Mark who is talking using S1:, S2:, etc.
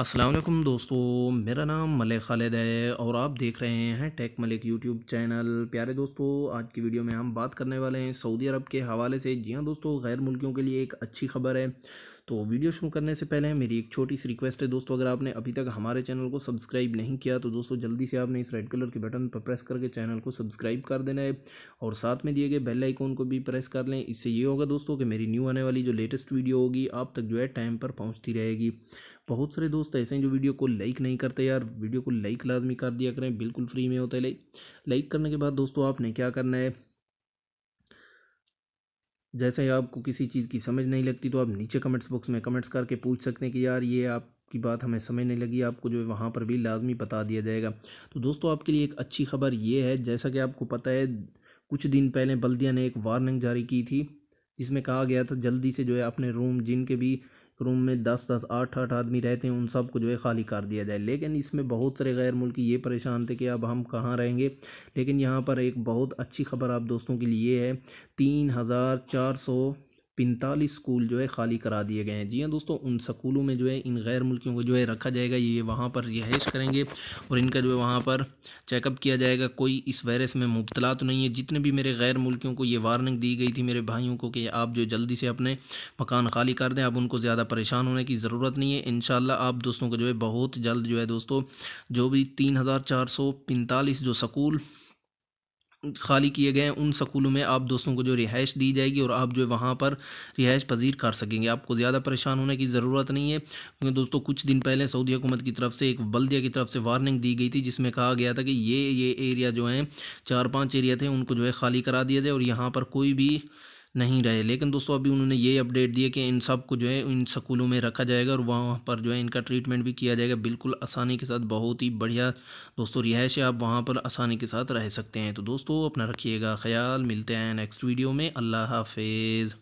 S1: असलम दोस्तों मेरा नाम मलिक खालिद है और आप देख रहे हैं टेक मलिक यूट्यूब चैनल प्यारे दोस्तों आज की वीडियो में हम बात करने वाले हैं सऊदी अरब के हवाले से जी हाँ दोस्तों गैर मुल्कियों के लिए एक अच्छी खबर है तो वीडियो शुरू करने से पहले मेरी एक छोटी सी रिक्वेस्ट है दोस्तों अगर आपने अभी तक हमारे चैनल को सब्सक्राइब नहीं किया तो दोस्तों जल्दी से आपने इस रेड कलर के बटन पर प्रेस करके चैनल को सब्सक्राइब कर देना है और साथ में दिए गए बेल आइकॉन को भी प्रेस कर लें इससे ये होगा दोस्तों कि मेरी न्यू आने वाली जो लेटेस्ट वीडियो होगी आप तक जो है टाइम पर पहुँचती रहेगी बहुत सारे दोस्त ऐसे हैं जो वीडियो को लाइक नहीं करते यार वीडियो को लाइक लाजमी कर दिया करें बिल्कुल फ्री में होता है लाइक लाइक करने के बाद दोस्तों आपने क्या करना है जैसे ही आपको किसी चीज़ की समझ नहीं लगती तो आप नीचे कमेंट्स बॉक्स में कमेंट्स करके पूछ सकते हैं कि यार ये आप की बात हमें समझ नहीं लगी आपको जो है वहाँ पर भी लाजमी बता दिया जाएगा तो दोस्तों आपके लिए एक अच्छी खबर ये है जैसा कि आपको पता है कुछ दिन पहले बल्दिया ने एक वार्निंग जारी की थी जिसमें कहा गया था जल्दी से जो है अपने रूम जिनके भी रूम में दस दस आठ आठ आदमी रहते हैं उन सब को जो है खाली कर दिया जाए लेकिन इसमें बहुत सारे गैर मुल्की ये परेशान थे कि अब हम कहाँ रहेंगे लेकिन यहाँ पर एक बहुत अच्छी खबर आप दोस्तों के लिए है तीन हज़ार चार सौ पैंतालीस स्कूल जो है खाली करा दिए गए हैं जी हाँ दोस्तों उन स्कूलों में जो है इन गैर मुल्कियों को जो है रखा जाएगा ये वहाँ पर रिहाइश करेंगे और इनका जो है वहाँ पर चेकअप किया जाएगा कोई इस वायरस में मुबतला तो नहीं है जितने भी मेरे गैर मुल्कियों को ये वार्निंग दी गई थी मेरे भाइयों को कि आप जो जल्दी से अपने मकान खाली कर दें आप उनको ज़्यादा परेशान होने की ज़रूरत नहीं है इन आप दोस्तों को जो है बहुत जल्द जो है दोस्तों जो भी तीन हज़ार चार सौ पैंतालीस जो स्कूल खाली किए गए हैं उन स्कूलों में आप दोस्तों को जो रिहाइश दी जाएगी और आप जो वहाँ पर रिहाइश पजीर कर सकेंगे आपको ज़्यादा परेशान होने की ज़रूरत नहीं है क्योंकि दोस्तों कुछ दिन पहले सऊदी हुकूमत की तरफ से एक बल्दिया की तरफ से वार्निंग दी गई थी जिसमें कहा गया था कि ये ये एरिया जो हैं चार पाँच एरिया थे उनको जो है खाली करा दिया जाए और यहाँ पर कोई भी नहीं रहे लेकिन दोस्तों अभी उन्होंने ये अपडेट दिया कि इन सब को जो है इन स्कूलों में रखा जाएगा और वहाँ पर जो है इनका ट्रीटमेंट भी किया जाएगा बिल्कुल आसानी के साथ बहुत ही बढ़िया दोस्तों रिहाइश आप वहाँ पर आसानी के साथ रह सकते हैं तो दोस्तों अपना रखिएगा ख्याल मिलते हैं नेक्स्ट वीडियो में अल्लाह हाफिज़